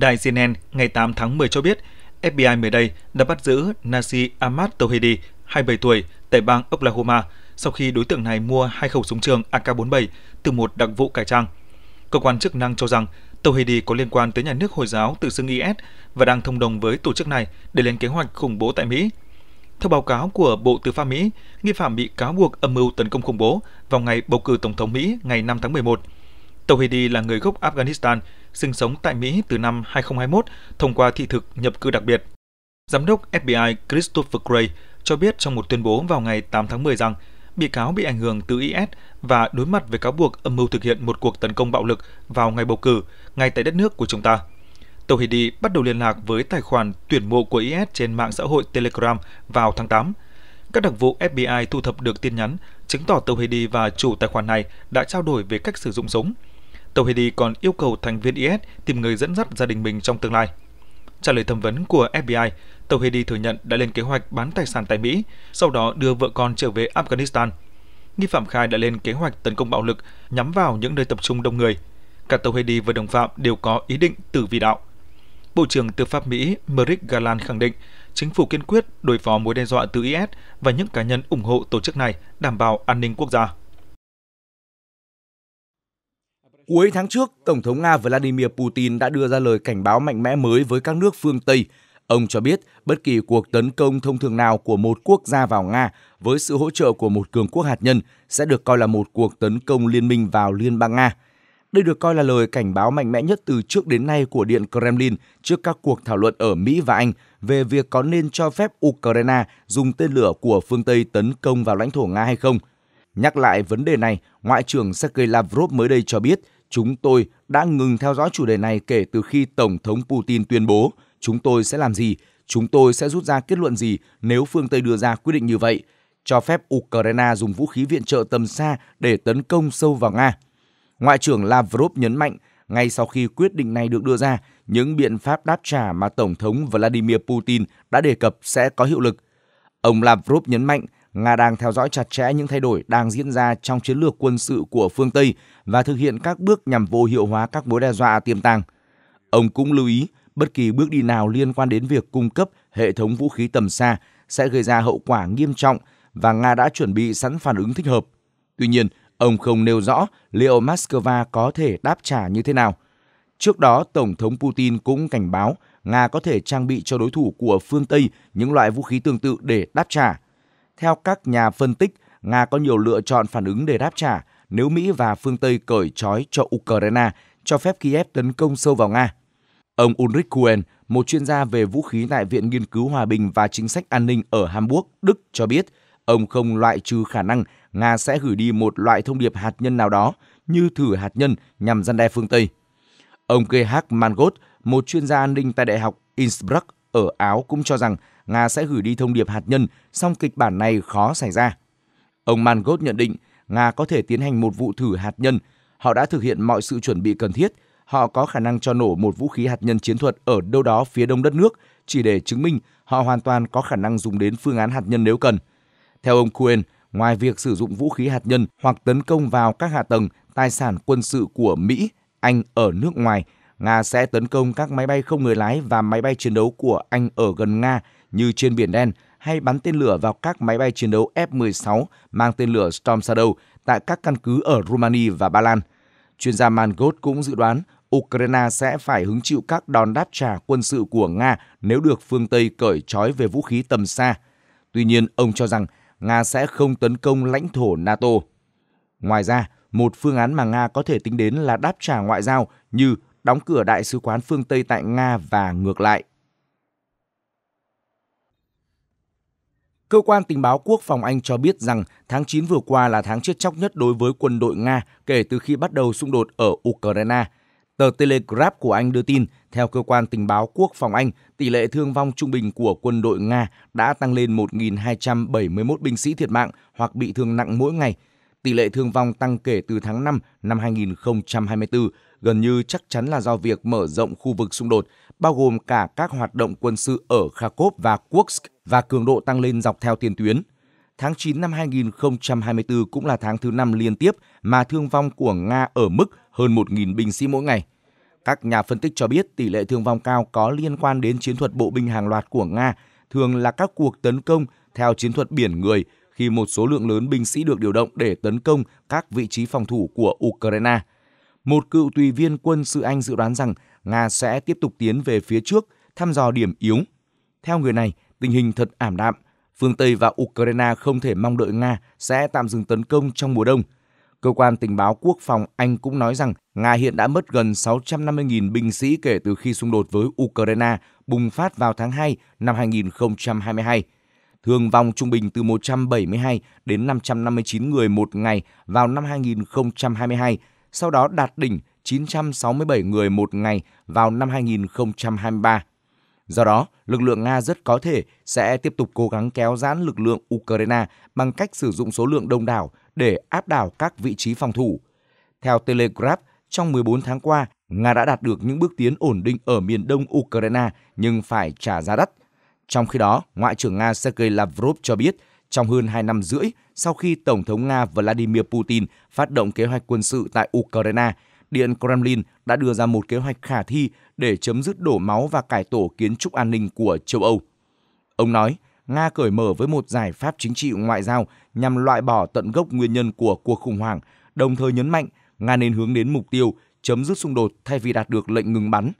Đài CNN ngày 8 tháng 10 cho biết, FBI mới đây đã bắt giữ Nasi Ahmad Tohedi, 27 tuổi, tại bang Oklahoma, sau khi đối tượng này mua hai khẩu súng trường AK-47 từ một đặc vụ cải trang. Cơ quan chức năng cho rằng Tohedi có liên quan tới nhà nước Hồi giáo tự xưng IS và đang thông đồng với tổ chức này để lên kế hoạch khủng bố tại Mỹ. Theo báo cáo của Bộ Tư pháp Mỹ, nghi phạm bị cáo buộc âm mưu tấn công khủng bố vào ngày bầu cử Tổng thống Mỹ ngày 5 tháng 11. Tauhidi là người gốc Afghanistan sinh sống tại Mỹ từ năm 2021 thông qua thị thực nhập cư đặc biệt. Giám đốc FBI Christopher Gray cho biết trong một tuyên bố vào ngày 8 tháng 10 rằng bị cáo bị ảnh hưởng từ IS và đối mặt với cáo buộc âm mưu thực hiện một cuộc tấn công bạo lực vào ngày bầu cử ngay tại đất nước của chúng ta. Tauhidi bắt đầu liên lạc với tài khoản tuyển mộ của IS trên mạng xã hội Telegram vào tháng 8. Các đặc vụ FBI thu thập được tin nhắn chứng tỏ Tauhidi và chủ tài khoản này đã trao đổi về cách sử dụng súng. Tawhidi còn yêu cầu thành viên IS tìm người dẫn dắt gia đình mình trong tương lai. Trả lời thẩm vấn của FBI, Tawhidi thừa nhận đã lên kế hoạch bán tài sản tại Mỹ, sau đó đưa vợ con trở về Afghanistan. Nghi phạm khai đã lên kế hoạch tấn công bạo lực nhắm vào những nơi tập trung đông người. Cả Tawhidi và đồng phạm đều có ý định tử vì đạo. Bộ trưởng Tư pháp Mỹ Merrick Garland khẳng định chính phủ kiên quyết đối phó mối đe dọa từ IS và những cá nhân ủng hộ tổ chức này đảm bảo an ninh quốc gia. Cuối tháng trước, Tổng thống Nga Vladimir Putin đã đưa ra lời cảnh báo mạnh mẽ mới với các nước phương Tây. Ông cho biết bất kỳ cuộc tấn công thông thường nào của một quốc gia vào Nga với sự hỗ trợ của một cường quốc hạt nhân sẽ được coi là một cuộc tấn công liên minh vào Liên bang Nga. Đây được coi là lời cảnh báo mạnh mẽ nhất từ trước đến nay của Điện Kremlin trước các cuộc thảo luận ở Mỹ và Anh về việc có nên cho phép Ukraine dùng tên lửa của phương Tây tấn công vào lãnh thổ Nga hay không. Nhắc lại vấn đề này, Ngoại trưởng Sergei Lavrov mới đây cho biết – Chúng tôi đã ngừng theo dõi chủ đề này kể từ khi Tổng thống Putin tuyên bố chúng tôi sẽ làm gì, chúng tôi sẽ rút ra kết luận gì nếu phương Tây đưa ra quyết định như vậy, cho phép Ukraine dùng vũ khí viện trợ tầm xa để tấn công sâu vào Nga. Ngoại trưởng Lavrov nhấn mạnh, ngay sau khi quyết định này được đưa ra, những biện pháp đáp trả mà Tổng thống Vladimir Putin đã đề cập sẽ có hiệu lực. Ông Lavrov nhấn mạnh Nga đang theo dõi chặt chẽ những thay đổi đang diễn ra trong chiến lược quân sự của phương Tây và thực hiện các bước nhằm vô hiệu hóa các mối đe dọa tiềm tàng. Ông cũng lưu ý, bất kỳ bước đi nào liên quan đến việc cung cấp hệ thống vũ khí tầm xa sẽ gây ra hậu quả nghiêm trọng và Nga đã chuẩn bị sẵn phản ứng thích hợp. Tuy nhiên, ông không nêu rõ liệu Moscow có thể đáp trả như thế nào. Trước đó, Tổng thống Putin cũng cảnh báo Nga có thể trang bị cho đối thủ của phương Tây những loại vũ khí tương tự để đáp trả – theo các nhà phân tích, Nga có nhiều lựa chọn phản ứng để đáp trả nếu Mỹ và phương Tây cởi trói cho Ukraine, cho phép Kiev tấn công sâu vào Nga. Ông Ulrich Kuen, một chuyên gia về vũ khí tại Viện Nghiên cứu Hòa bình và Chính sách An ninh ở Hamburg, Đức cho biết, ông không loại trừ khả năng Nga sẽ gửi đi một loại thông điệp hạt nhân nào đó như thử hạt nhân nhằm gian đe phương Tây. Ông K.H. Mangot, một chuyên gia an ninh tại Đại học Innsbruck ở Áo cũng cho rằng Nga sẽ gửi đi thông điệp hạt nhân, song kịch bản này khó xảy ra. Ông Mangot nhận định Nga có thể tiến hành một vụ thử hạt nhân. Họ đã thực hiện mọi sự chuẩn bị cần thiết. Họ có khả năng cho nổ một vũ khí hạt nhân chiến thuật ở đâu đó phía đông đất nước chỉ để chứng minh họ hoàn toàn có khả năng dùng đến phương án hạt nhân nếu cần. Theo ông Cohen, ngoài việc sử dụng vũ khí hạt nhân hoặc tấn công vào các hạ tầng, tài sản quân sự của Mỹ, Anh ở nước ngoài, Nga sẽ tấn công các máy bay không người lái và máy bay chiến đấu của Anh ở gần Nga như trên Biển Đen hay bắn tên lửa vào các máy bay chiến đấu F-16 mang tên lửa Storm Shadow tại các căn cứ ở Romania và Ba Lan. Chuyên gia Mangot cũng dự đoán Ukraine sẽ phải hứng chịu các đòn đáp trả quân sự của Nga nếu được phương Tây cởi trói về vũ khí tầm xa. Tuy nhiên, ông cho rằng Nga sẽ không tấn công lãnh thổ NATO. Ngoài ra, một phương án mà Nga có thể tính đến là đáp trả ngoại giao như đóng cửa đại sứ quán phương Tây tại Nga và ngược lại. Cơ quan tình báo quốc phòng Anh cho biết rằng tháng 9 vừa qua là tháng chết chóc nhất đối với quân đội Nga kể từ khi bắt đầu xung đột ở Ukraine. Tờ Telegraph của Anh đưa tin, theo cơ quan tình báo quốc phòng Anh, tỷ lệ thương vong trung bình của quân đội Nga đã tăng lên 1.271 binh sĩ thiệt mạng hoặc bị thương nặng mỗi ngày. Tỷ lệ thương vong tăng kể từ tháng 5 năm 2024 gần như chắc chắn là do việc mở rộng khu vực xung đột, bao gồm cả các hoạt động quân sự ở Kharkov và Kursk và cường độ tăng lên dọc theo tiền tuyến. Tháng 9 năm 2024 cũng là tháng thứ năm liên tiếp mà thương vong của Nga ở mức hơn 1.000 binh sĩ mỗi ngày. Các nhà phân tích cho biết tỷ lệ thương vong cao có liên quan đến chiến thuật bộ binh hàng loạt của Nga, thường là các cuộc tấn công theo chiến thuật biển người khi một số lượng lớn binh sĩ được điều động để tấn công các vị trí phòng thủ của Ukraine – một cựu tùy viên quân sự Anh dự đoán rằng Nga sẽ tiếp tục tiến về phía trước, thăm dò điểm yếu. Theo người này, tình hình thật ảm đạm. Phương Tây và Ukraine không thể mong đợi Nga sẽ tạm dừng tấn công trong mùa đông. Cơ quan tình báo quốc phòng Anh cũng nói rằng Nga hiện đã mất gần 650.000 binh sĩ kể từ khi xung đột với Ukraine bùng phát vào tháng 2 năm 2022. Thương vong trung bình từ 172 đến 559 người một ngày vào năm 2022 sau đó đạt đỉnh 967 người một ngày vào năm 2023. Do đó, lực lượng Nga rất có thể sẽ tiếp tục cố gắng kéo giãn lực lượng Ukraine bằng cách sử dụng số lượng đông đảo để áp đảo các vị trí phòng thủ. Theo Telegraph, trong 14 tháng qua, Nga đã đạt được những bước tiến ổn định ở miền đông Ukraine nhưng phải trả giá đắt. Trong khi đó, Ngoại trưởng Nga Sergei Lavrov cho biết trong hơn 2 năm rưỡi sau khi Tổng thống Nga Vladimir Putin phát động kế hoạch quân sự tại Ukraine, Điện Kremlin đã đưa ra một kế hoạch khả thi để chấm dứt đổ máu và cải tổ kiến trúc an ninh của châu Âu. Ông nói, Nga cởi mở với một giải pháp chính trị ngoại giao nhằm loại bỏ tận gốc nguyên nhân của cuộc khủng hoảng, đồng thời nhấn mạnh Nga nên hướng đến mục tiêu chấm dứt xung đột thay vì đạt được lệnh ngừng bắn.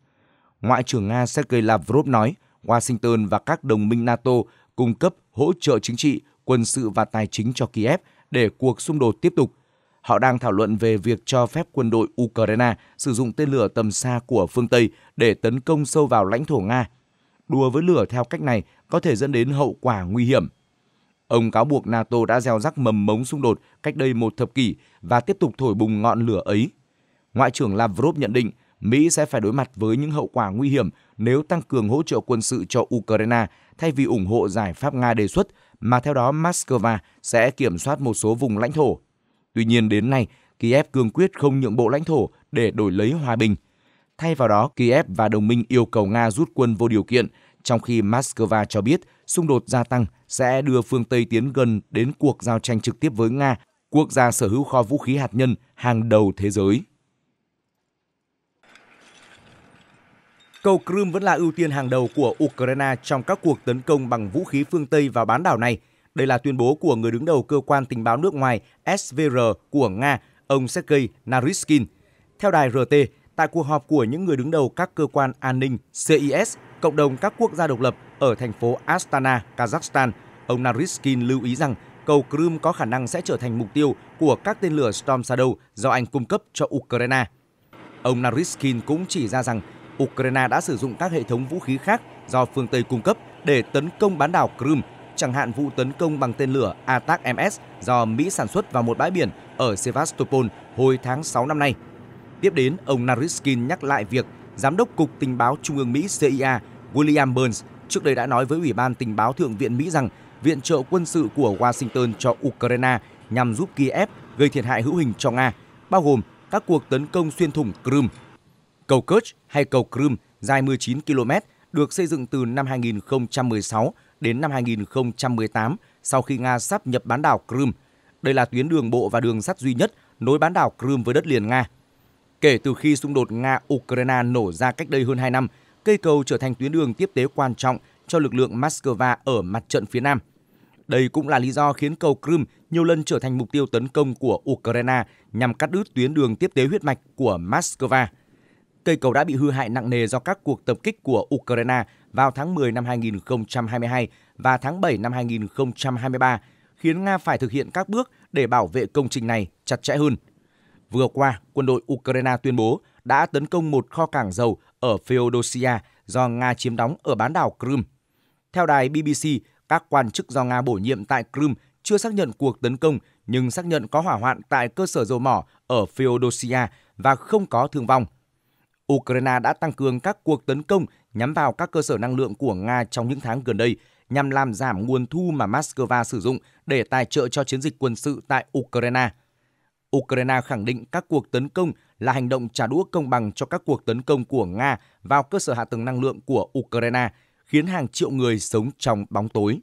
Ngoại trưởng Nga Sergei Lavrov nói, Washington và các đồng minh NATO cung cấp hỗ trợ chính trị quân sự và tài chính cho Kiev để cuộc xung đột tiếp tục. Họ đang thảo luận về việc cho phép quân đội Ukraine sử dụng tên lửa tầm xa của phương Tây để tấn công sâu vào lãnh thổ Nga. Đùa với lửa theo cách này có thể dẫn đến hậu quả nguy hiểm. Ông cáo buộc NATO đã gieo rắc mầm mống xung đột cách đây một thập kỷ và tiếp tục thổi bùng ngọn lửa ấy. Ngoại trưởng Lavrov nhận định Mỹ sẽ phải đối mặt với những hậu quả nguy hiểm nếu tăng cường hỗ trợ quân sự cho Ukraine thay vì ủng hộ giải pháp Nga đề xuất mà theo đó Moscow sẽ kiểm soát một số vùng lãnh thổ. Tuy nhiên đến nay, Kiev cương quyết không nhượng bộ lãnh thổ để đổi lấy hòa bình. Thay vào đó, Kiev và đồng minh yêu cầu Nga rút quân vô điều kiện, trong khi Moscow cho biết xung đột gia tăng sẽ đưa phương Tây tiến gần đến cuộc giao tranh trực tiếp với Nga, quốc gia sở hữu kho vũ khí hạt nhân hàng đầu thế giới. Cầu Crimea vẫn là ưu tiên hàng đầu của Ukraine trong các cuộc tấn công bằng vũ khí phương Tây vào bán đảo này. Đây là tuyên bố của người đứng đầu cơ quan tình báo nước ngoài SVR của Nga, ông Sergei Naryshkin. Theo đài RT, tại cuộc họp của những người đứng đầu các cơ quan an ninh CIS, cộng đồng các quốc gia độc lập ở thành phố Astana, Kazakhstan, ông Naryshkin lưu ý rằng cầu Crimea có khả năng sẽ trở thành mục tiêu của các tên lửa Storm Shadow do Anh cung cấp cho Ukraine. Ông Naryshkin cũng chỉ ra rằng Ukraine đã sử dụng các hệ thống vũ khí khác do phương Tây cung cấp để tấn công bán đảo Crimea, chẳng hạn vụ tấn công bằng tên lửa ATAC-MS do Mỹ sản xuất vào một bãi biển ở Sevastopol hồi tháng 6 năm nay. Tiếp đến, ông Nariskin nhắc lại việc Giám đốc Cục Tình báo Trung ương Mỹ CIA William Burns trước đây đã nói với Ủy ban Tình báo Thượng viện Mỹ rằng viện trợ quân sự của Washington cho Ukraine nhằm giúp Kiev gây thiệt hại hữu hình cho Nga, bao gồm các cuộc tấn công xuyên thủng Crimea Cầu Kerch hay cầu Krum dài 19 km được xây dựng từ năm 2016 đến năm 2018 sau khi Nga sắp nhập bán đảo Krum. Đây là tuyến đường bộ và đường sắt duy nhất nối bán đảo Krum với đất liền Nga. Kể từ khi xung đột Nga-Ukraine nổ ra cách đây hơn 2 năm, cây cầu trở thành tuyến đường tiếp tế quan trọng cho lực lượng Moscow ở mặt trận phía Nam. Đây cũng là lý do khiến cầu Krum nhiều lần trở thành mục tiêu tấn công của Ukraine nhằm cắt đứt tuyến đường tiếp tế huyết mạch của Moscow cây cầu đã bị hư hại nặng nề do các cuộc tập kích của Ukraine vào tháng 10 năm 2022 và tháng 7 năm 2023, khiến Nga phải thực hiện các bước để bảo vệ công trình này chặt chẽ hơn. Vừa qua, quân đội Ukraine tuyên bố đã tấn công một kho cảng dầu ở Feodosia do Nga chiếm đóng ở bán đảo Crimea. Theo đài BBC, các quan chức do Nga bổ nhiệm tại Crimea chưa xác nhận cuộc tấn công nhưng xác nhận có hỏa hoạn tại cơ sở dầu mỏ ở Feodosia và không có thương vong. Ukraine đã tăng cường các cuộc tấn công nhắm vào các cơ sở năng lượng của Nga trong những tháng gần đây nhằm làm giảm nguồn thu mà Moscow sử dụng để tài trợ cho chiến dịch quân sự tại Ukraine. Ukraine khẳng định các cuộc tấn công là hành động trả đũa công bằng cho các cuộc tấn công của Nga vào cơ sở hạ tầng năng lượng của Ukraine, khiến hàng triệu người sống trong bóng tối.